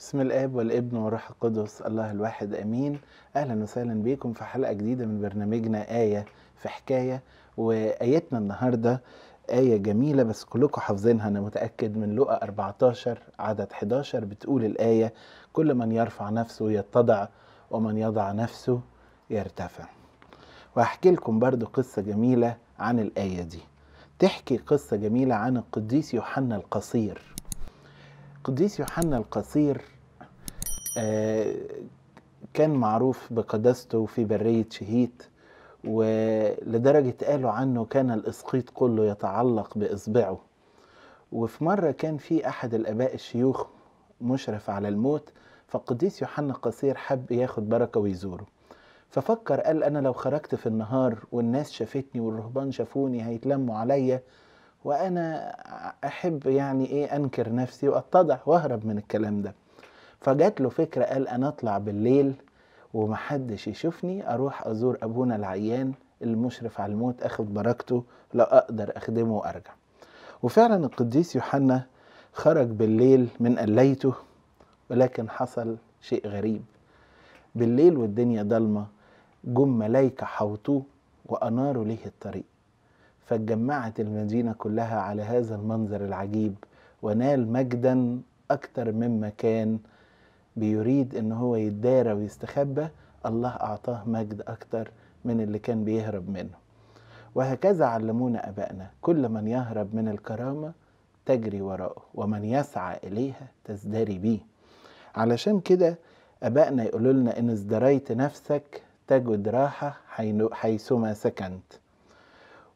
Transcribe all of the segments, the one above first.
بسم الاب والابن والروح القدس الله الواحد امين اهلا وسهلا بكم في حلقه جديده من برنامجنا ايه في حكايه وايتنا النهارده آية جميلة بس كلكم حافظينها أنا متأكد من لقا 14 عدد 11 بتقول الآية كل من يرفع نفسه يتضع ومن يضع نفسه يرتفع وهحكي لكم برضو قصة جميلة عن الآية دي تحكي قصة جميلة عن القديس يوحنا القصير قديس يوحنا القصير آه، كان معروف بقداسته في برية شهيت ولدرجة قالوا عنه كان الإسقيط كله يتعلق بإصبعه وفي مرة كان في أحد الآباء الشيوخ مشرف على الموت فالقديس يوحنا القصير حب ياخد بركة ويزوره ففكر قال أنا لو خرجت في النهار والناس شافتني والرهبان شافوني هيتلموا عليا وانا احب يعني ايه انكر نفسي واتضح واهرب من الكلام ده فجات له فكره قال انا اطلع بالليل ومحدش يشوفني اروح ازور ابونا العيان المشرف على الموت اخد بركته لو اقدر اخدمه وارجع وفعلا القديس يوحنا خرج بالليل من قليته ولكن حصل شيء غريب بالليل والدنيا ضلمه جم ملايكه حوطوه واناروا ليه الطريق فاتجمعت المدينة كلها على هذا المنظر العجيب ونال مجدا أكتر مما كان بيريد إن هو يدارى ويستخبى الله أعطاه مجد أكتر من اللي كان بيهرب منه وهكذا علمونا أبائنا كل من يهرب من الكرامة تجري وراءه ومن يسعى إليها تزدري به علشان كده أبائنا يقولوا لنا إن ازدريت نفسك تجد راحة حيثما سكنت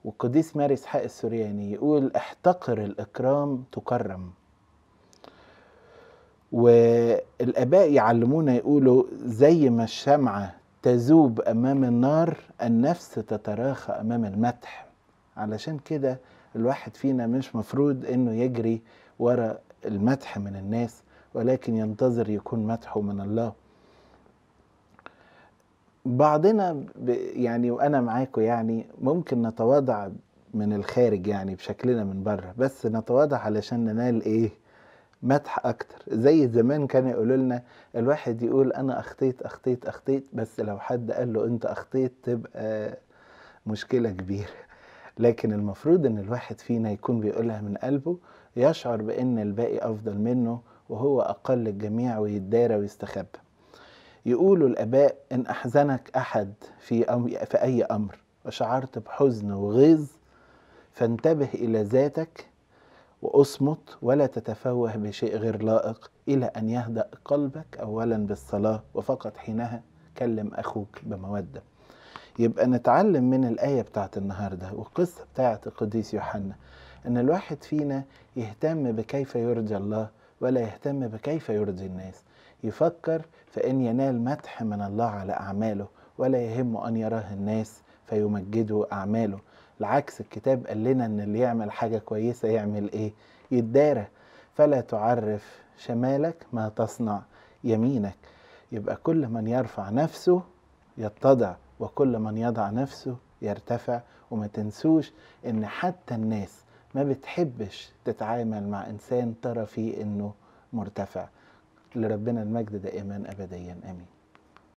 والقديس ماري اسحاق السورياني يقول احتقر الإكرام تكرم والآباء يعلمونا يقولوا زي ما الشمعة تذوب أمام النار النفس تتراخى أمام المدح علشان كده الواحد فينا مش مفروض إنه يجري ورا المدح من الناس ولكن ينتظر يكون مدحه من الله بعضنا يعني وانا معاكم يعني ممكن نتواضع من الخارج يعني بشكلنا من بره بس نتواضع علشان ننال ايه مدح اكتر زي زمان كان يقولوا لنا الواحد يقول انا اخطيت اخطيت اخطيت بس لو حد قال له انت اخطيت تبقى مشكله كبيره لكن المفروض ان الواحد فينا يكون بيقولها من قلبه يشعر بان الباقي افضل منه وهو اقل الجميع ويتدارى ويستخبى يقولوا الآباء إن أحزنك أحد في, أي أمر وشعرت بحزن وغيظ فانتبه إلى ذاتك واصمت ولا تتفوه بشيء غير لائق إلى أن يهدأ قلبك أولا بالصلاة وفقط حينها كلم أخوك بمودة يبقى نتعلم من الآية بتاعت النهاردة والقصة بتاعت القديس يوحنا أن الواحد فينا يهتم بكيف يرضي الله ولا يهتم بكيف يرضي الناس يفكر في أن ينال مدح من الله على أعماله ولا يهمه أن يراه الناس فيمجدوا أعماله العكس الكتاب قال لنا أن اللي يعمل حاجة كويسة يعمل إيه يتدارى فلا تعرف شمالك ما تصنع يمينك يبقى كل من يرفع نفسه يتضع وكل من يضع نفسه يرتفع وما تنسوش ان حتى الناس ما بتحبش تتعامل مع انسان ترى فيه انه مرتفع لربنا المجد دائما أبديا آمين